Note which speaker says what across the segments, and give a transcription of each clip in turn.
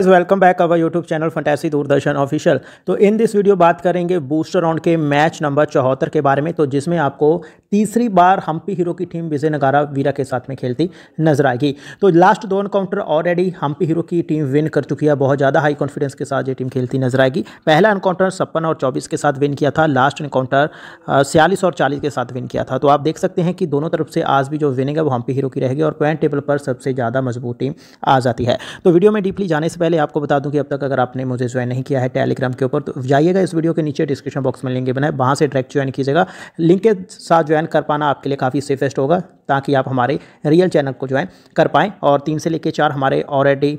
Speaker 1: is welcome back our YouTube channel fantasy Doordarshan official तो in this video बात करेंगे booster round के match number चौहत्तर के बारे में तो जिसमें आपको तीसरी बार हम्पी हीरो की टीम विजय नगारा वीरा के साथ में खेलती नजर आएगी तो लास्ट दो एनकाउंटर ऑलरेडी हम्पी हीरो की टीम विन कर चुकी है बहुत ज़्यादा हाई कॉन्फिडेंस के साथ ये टीम खेलती नजर आएगी पहला एनकाउंटर छप्पन और चौबीस के साथ विन किया था लास्ट इनकाउंटर छियालीस और चालीस के साथ विन किया था तो आप देख सकते हैं कि दोनों तरफ से आज भी जो विनिंग है वो हम्पी हीरो की रहेगी और पॉइंट टेबल पर सबसे ज़्यादा मजबूत टीम आ जाती है तो वीडियो में डीपली जाने से पहले आपको बता दूं कि अब तक अगर आपने मुझे ज्वाइन नहीं किया है टेलीग्राम के ऊपर तो जाइएगा इस वीडियो के नीचे डिस्क्रिप्शन बॉक्स में लिंक बनाए वहाँ से डायरेक्ट ज्वाइन कीजिएगा लिंक के साथ ज्वाइन कर पाना आपके लिए काफ़ी सेफेस्ट होगा ताकि आप हमारे रियल चैनल को ज्वाइन कर पाएँ और तीन से लेकर चार हमारे ऑलरेडी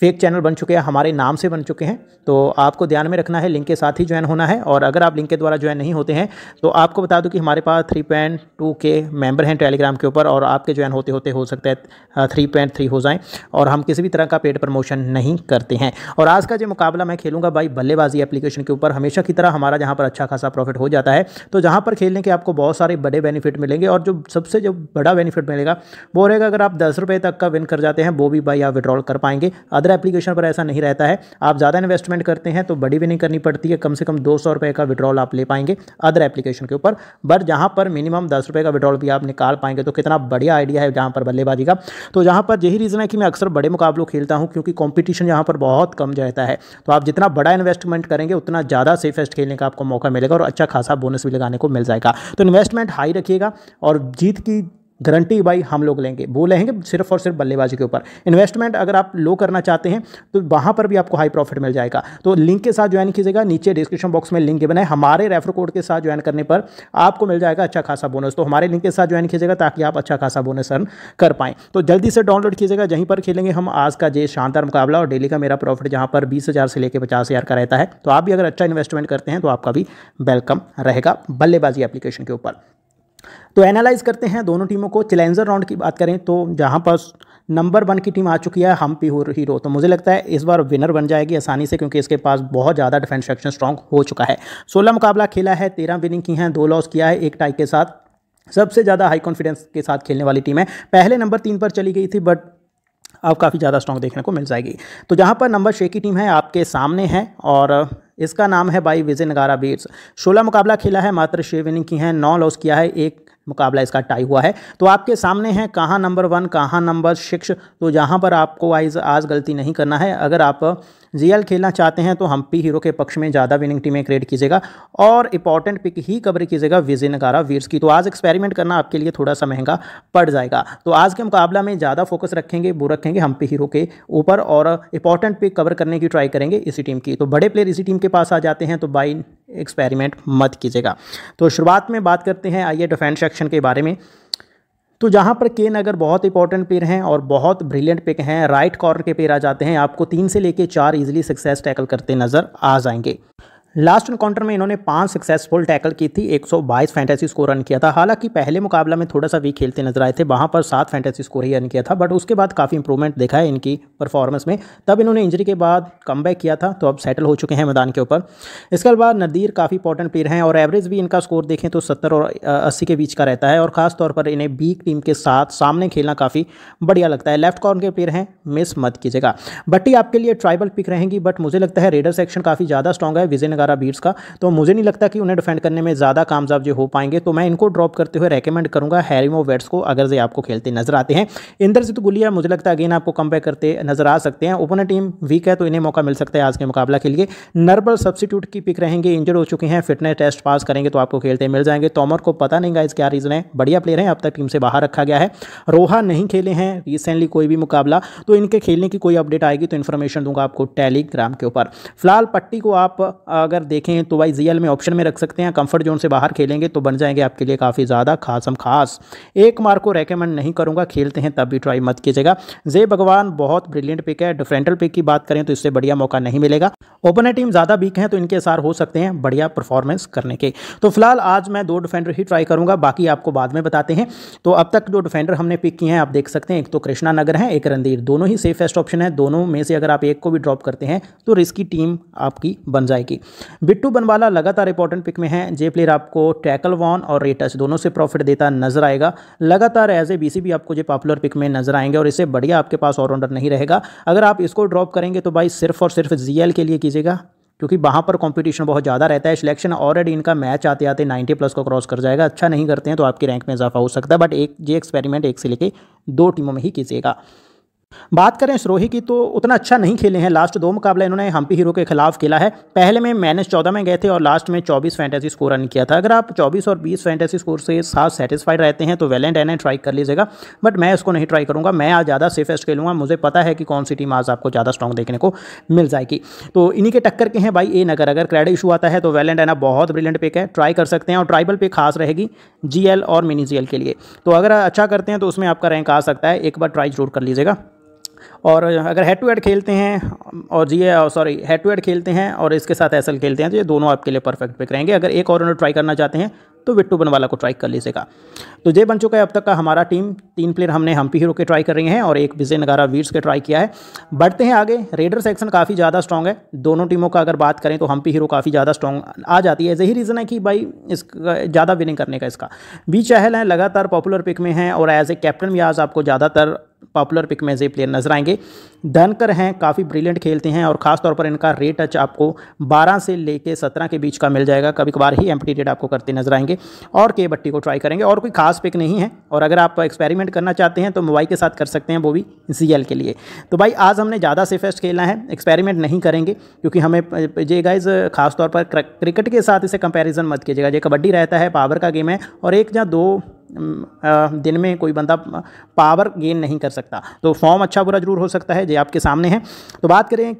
Speaker 1: फेक चैनल बन चुके हैं हमारे नाम से बन चुके हैं तो आपको ध्यान में रखना है लिंक के साथ ही ज्वाइन होना है और अगर आप लिंक के द्वारा ज्वाइन नहीं होते हैं तो आपको बता दूँ कि हमारे पास three point two K member हैं टेलीग्राम के ऊपर और आपके ज्वाइन होते होते हो सकता है थ्री पॉइंट थ्री हो जाएं और हम किसी भी तरह का पेड प्रमोशन नहीं करते हैं और आज का जो मुकाबला मैं खेलूँगा भाई बल्लेबाजी एप्लीकेशन के ऊपर हमेशा की तरह हमारा जहाँ पर अच्छा खासा प्रॉफिट हो जाता है तो जहाँ पर खेलने के आपको बहुत सारे बड़े बेनिफिट मिलेंगे और जो सबसे जो बड़ा बेनिफिट मिलेगा वो रहेगा अगर आप दस रुपये तक का विन कर जाते हैं वो भी भाई आप विड्रॉल कर पाएंगे अदर एप्लीकेशन पर ऐसा नहीं रहता है आप ज़्यादा इन्वेस्टमेंट करते हैं तो बड़ी भी नहीं करनी पड़ती है कम से कम दो सौ का विड्रॉल आप ले पाएंगे अदर एप्लीकेशन के ऊपर बट जहाँ पर मिनिमम दस रुपये का विड्रॉल भी आप निकाल पाएंगे तो कितना बढ़िया आइडिया है जहाँ पर बल्लेबाजी का तो जहाँ पर यही रीज़न है कि मैं अक्सर बड़े मुकाबलों खेलता हूँ क्योंकि कॉम्पिटिशन यहाँ पर बहुत कम रहता है तो आप जितना बड़ा इन्वेस्टमेंट करेंगे उतना ज़्यादा सेफेस्ट खेलने का आपको मौका मिलेगा और अच्छा खासा बोनस भी लगाने को मिल जाएगा तो इन्वेस्टमेंट हाई रखिएगा और जीत की गारंटी बाई हम लोग लेंगे वो लेंगे सिर्फ और सिर्फ बल्लेबाजी के ऊपर इन्वेस्टमेंट अगर आप लो करना चाहते हैं तो वहाँ पर भी आपको हाई प्रॉफिट मिल जाएगा तो लिंक के साथ ज्वाइन कीजिएगा नीचे डिस्क्रिप्शन बॉक्स में लिंक गिवन बनाए हमारे रेफर कोड के साथ ज्वाइन करने पर आपको मिल जाएगा अच्छा खासा बोनस तो हमारे लिंक के साथ ज्वाइन कीजिएगा ताकि आप अच्छा खासा बोनस अर्न कर पाएँ तो जल्दी से डाउनलोड कीजिएगा जहीं पर खेलेंगे हम आज का जे शानदार मुकाबला और डेली का मेरा प्रॉफिट जहाँ पर बीस हज़ार से लेकर पचास हज़ार का रहता है तो आप भी अगर अच्छा इन्वेस्टमेंट करते हैं तो आपका भी वेलकम रहेगा बल्लेबाजी एप्लीकेशन के ऊपर तो एनालाइज करते हैं दोनों टीमों को चैलेंजर राउंड की बात करें तो जहाँ पर नंबर वन की टीम आ चुकी है हम पी हीरो तो मुझे लगता है इस बार विनर बन जाएगी आसानी से क्योंकि इसके पास बहुत ज़्यादा डिफेंस सेक्शन स्ट्रॉन्ग हो चुका है सोलह मुकाबला खेला है तेरह विनिंग की हैं दो लॉस किया है एक टाई के साथ सबसे ज़्यादा हाई कॉन्फिडेंस के साथ खेलने वाली टीम है पहले नंबर तीन पर चली गई थी बट अब काफ़ी ज़्यादा स्ट्रॉन्ग देखने को मिल जाएगी तो जहाँ पर नंबर छः की टीम है आपके सामने है और इसका नाम है बाई विजय नगारा बीट्स सोलह मुकाबला खेला है मात्र छः इनिंग की है नौ लॉस किया है एक मुकाबला इसका टाई हुआ है तो आपके सामने है कहाँ नंबर वन कहाँ नंबर सिक्स तो जहाँ पर आपको आइज आज गलती नहीं करना है अगर आप जीएल खेलना चाहते हैं तो हम्पी हीरो के पक्ष में ज़्यादा विनिंग टीमें क्रिएट कीजिएगा और इंपॉर्टेंट पिक ही कवर कीजिएगा विजयनगारा वीर्स की तो आज एक्सपेरिमेंट करना आपके लिए थोड़ा सा महंगा पड़ जाएगा तो आज के मुकाबला में ज़्यादा फोकस रखेंगे वो रखेंगे हम्पी हीरो के ऊपर और इंपॉर्टेंट पिक कवर करने की ट्राई करेंगे इसी टीम की तो बड़े प्लेयर इसी टीम के पास आ जाते हैं तो बाई एक्सपेरिमेंट मत कीजिएगा तो शुरुआत में बात करते हैं आइए डिफेंस सेक्शन के बारे में तो जहाँ पर के नगर बहुत इंपॉर्टेंट पेयर हैं और बहुत ब्रिलियंट पिक हैं राइट कॉर्नर के पेड़ आ जाते हैं आपको तीन से लेके चार इजीली सक्सेस टैकल करते नज़र आ जाएंगे लास्ट इनकाउंटर में इन्होंने पांच सक्सेसफुल टैकल की थी 122 फैंटेसी स्कोर रन किया था हालांकि पहले मुकाबला में थोड़ा सा वीक खेलते नजर आए थे वहां पर सात फैंटेसी स्कोर ही रन किया था बट उसके बाद काफ़ी इंप्रूवमेंट देखा है इनकी परफॉर्मेंस में तब इन्होंने इंजरी के बाद कम किया था तो अब सेटल हो चुके हैं मैदान के ऊपर इसके बाद नदीर काफ़ी इंपॉर्टेंट प्लेयर हैं और एवरेज भी इनका स्कोर देखें तो सत्तर और अस्सी के बीच का रहता है और खासतौर पर इन्हें बीक टीम के साथ सामने खेलना काफ़ी बढ़िया लगता है लेफ्ट कॉर्न के प्लेयर हैं मिस मत कीजिएगा बट्टी आपके लिए ट्राइबल पिक रहेंगी बट मुझे लगता है रेडर सेक्शन काफ़ी ज़्यादा स्ट्रॉग है विजयनगर वगैरह बीट्स का तो मुझे नहीं लगता कि उन्हें डिफेंड करने में ज़्यादा कामयाब जो हो पाएंगे तो मैं इनको ड्रॉप करते हुए रेकमेंड करूँगा हैरीमो वेट्स को अगर जो आपको खेलते नजर आते हैं इंद्रजीत तो गुलिया मुझे लगता है अगेन आपको कम करते नजर आ सकते हैं ओपनर टीम वीक है तो इन्हें मौका मिल सकता है आज के मुकाबला के लिए नर्बल सब्सिट्यूट की पिक रहेंगे इंजर्ड हो चुके हैं फिटनेस टेस्ट पास करेंगे तो आपको खेलते मिल जाएंगे तोमर को पता नहीं गाइज क्या रीज़न है बढ़िया प्लेयर है अब तक टीम से बाहर रखा गया है रोहा नहीं खेले हैं रिसेंटली कोई भी मुकाबला तो इनके खेलने की कोई अपडेट आएगी तो इन्फॉर्मेशन दूंगा आपको टेलीग्राम के ऊपर फिलहाल पट्टी को आप अगर देखें तो भाई जीएल में ऑप्शन में रख सकते हैं कंफर्ट जोन से बाहर खेलेंगे तो बन जाएंगे आपके लिए काफ़ी ज़्यादा हम खास एक मार को रेकमेंड नहीं करूँगा खेलते हैं तब भी ट्राई मत कीजिएगा जे भगवान बहुत ब्रिलियंट पिक है डिफरेंटल पिक की बात करें तो इससे बढ़िया मौका नहीं मिलेगा ओपनर टीम ज़्यादा वीक है तो इनके आसार हो सकते हैं बढ़िया परफॉर्मेंस करने के तो फिलहाल आज मैं दो डिफेंडर ही ट्राई करूँगा बाकी आपको बाद में बताते हैं तो अब तक जो डिफेंडर हमने पिक किए हैं आप देख सकते हैं एक तो कृष्णा नगर है एक रणधीर दोनों ही सेफेस्ट ऑप्शन है दोनों में से अगर आप एक को भी ड्रॉप करते हैं तो रिस्की टीम आपकी बन जाएगी बिट्टू बनवाला लगातार इंपॉर्टेंट पिक में है जे प्लेयर आपको टैकल वॉन और रेटस दोनों से प्रॉफिट देता नजर आएगा लगातार एज ए भी आपको जो पॉपुलर पिक में नजर आएंगे और इससे बढ़िया आपके पास ऑलराउंडर नहीं रहेगा अगर आप इसको ड्रॉप करेंगे तो भाई सिर्फ और सिर्फ जीएल के लिए कीजिएगा क्योंकि वहाँ पर कंपटीशन बहुत ज़्यादा रहता है सिलेक्शन ऑलरेडी इनका मैच आते आते 90 प्लस को क्रॉस कर जाएगा अच्छा नहीं करते हैं तो आपकी रैंक में इजाफा हो सकता है बट एक ये एक्सपेरिमेंट एक से लेके दो टीमों में ही कीजिएगा बात करें सरोही की तो उतना अच्छा नहीं खेले हैं लास्ट दो मुकाबला इन्होंने हम्पी हीरो के खिलाफ खेला है पहले में माइनस चौदह में गए थे और लास्ट में चौबीस फैंटेसी स्कोर रन किया था अगर आप चौबीस और बीस फैंटेसी स्कोर से साथ सेटिस्फाइड रहते हैं तो वेल एंड एन ट्राई कर लीजिएगा बट मैं इसको नहीं ट्राई करूँगा मैं आज ज़्यादा सेफेस्ट खेलूँगा मुझे पता है कि कौन सी टीम आज आपको ज़्यादा स्ट्रॉन्ग देखने को मिल जाएगी तो इन्हीं के टक्कर के हैं भाई ए नगर अगर क्रेडिट इशू आता है तो वेल एंड एना बहुत ब्रिलियंट पिक है ट्राई कर सकते हैं और ट्राइबल पे खास रहेगी जी और मिनी जी के लिए तो अगर अच्छा करते हैं तो उसमें आपका रैंक आ सकता है एक बार ट्राई जरूर कर लीजिएगा और अगर हेड टू हेड खेलते हैं और जी सॉरी हेड टू हेड खेलते हैं और इसके साथ एसल खेलते हैं तो ये दोनों आपके लिए परफेक्ट पिक रहेंगे अगर एक और ट्राई करना चाहते हैं तो विट्टू बनवाला को ट्राई कर लीजिएगा तो ये बन चुका है अब तक का हमारा टीम तीन प्लेयर हमने हम्पी हीरो के ट्राई कर रहे हैं और एक विजय नगारा वीर्स के ट्राई किया है बढ़ते हैं आगे रेडर सेक्शन काफ़ी ज़्यादा स्ट्रॉग है दोनों टीमों का अगर बात करें तो हम्पी हीरो काफ़ी ज़्यादा स्ट्रॉन्ग आ जाती है यही रीज़न है कि भाई इस ज़्यादा विनिंग करने का इसका बी चहल है लगातार पॉपुलर पिक में है और एज ए कैप्टन भी आज आपको ज़्यादातर पॉपुलर पिक में ये प्लेयर नजर आएंगे धनकर हैं काफ़ी ब्रिलियंट खेलते हैं और खास तौर पर इनका रेट टच आपको 12 से लेके 17 के बीच का मिल जाएगा कभी कभार ही एम्प्टी रेट आपको करते नजर आएंगे और के बट्टी को ट्राई करेंगे और कोई खास पिक नहीं है और अगर आप एक्सपेरिमेंट करना चाहते हैं तो मोबाइल के साथ कर सकते हैं वो भी जी के लिए तो भाई आज हमने ज़्यादा सेफेस्ट खेलना है एक्सपेरिमेंट नहीं करेंगे क्योंकि हमें ये गाइज खासतौर पर क्रिकेट के साथ इसे कंपेरिजन मत कीजिएगा ये कबड्डी रहता है पावर का गेम है और एक या दो दिन में कोई बंदा पावर गेन नहीं कर सकता तो फॉर्म अच्छा बुरा जरूर हो सकता है जो आपके सामने है तो बात करें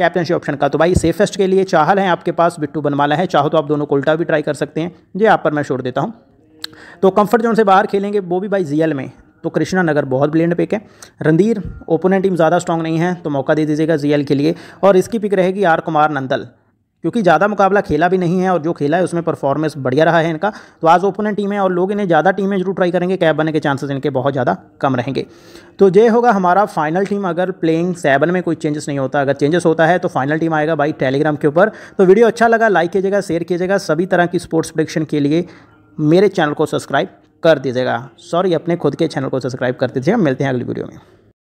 Speaker 1: कैप्टनशिप ऑप्शन का तो भाई सेफेस्ट के लिए चाहल है आपके पास बिट्टू बनवाला है चाहो तो आप दोनों को उल्टा भी ट्राई कर सकते हैं ये आप पर मैं छोड़ देता हूँ तो कंफर्ट जोन से बाहर खेलेंगे वो भी भाई जीएल में तो कृष्णा नगर बहुत ब्लेंड पिक है रणधीर ओपोनेंट टीम ज़्यादा स्ट्रांग नहीं है तो मौका दे दीजिएगा जीएल के लिए और इसकी पिक रहेगी आर कुमार नंदल क्योंकि ज़्यादा मुकाबला खेला भी नहीं है और जो खेला है उसमें परफॉर्मेंस बढ़िया रहा है इनका तो आज ओपनर टीम है और लोग इन्हें ज़्यादा टीमें जरूर ट्राई करेंगे कैब बनने के चांसेस इनके बहुत ज़्यादा कम रहेंगे तो ये होगा हमारा फाइनल टीम अगर प्लेइंग सेवन में कोई चेंजेस नहीं होता अगर चेंजेस होता है तो फाइनल टीम आएगा भाई टेलीग्राम के ऊपर तो वीडियो अच्छा लगा लाइक कीजिएगा शेयर कीजिएगा सभी तरह की स्पोर्ट्स प्रडिक्शन के लिए मेरे चैनल को सब्सक्राइब कर दीजिएगा सॉरी अपने खुद के चैनल को सब्सक्राइब कर दीजिएगा मिलते हैं अगली वीडियो में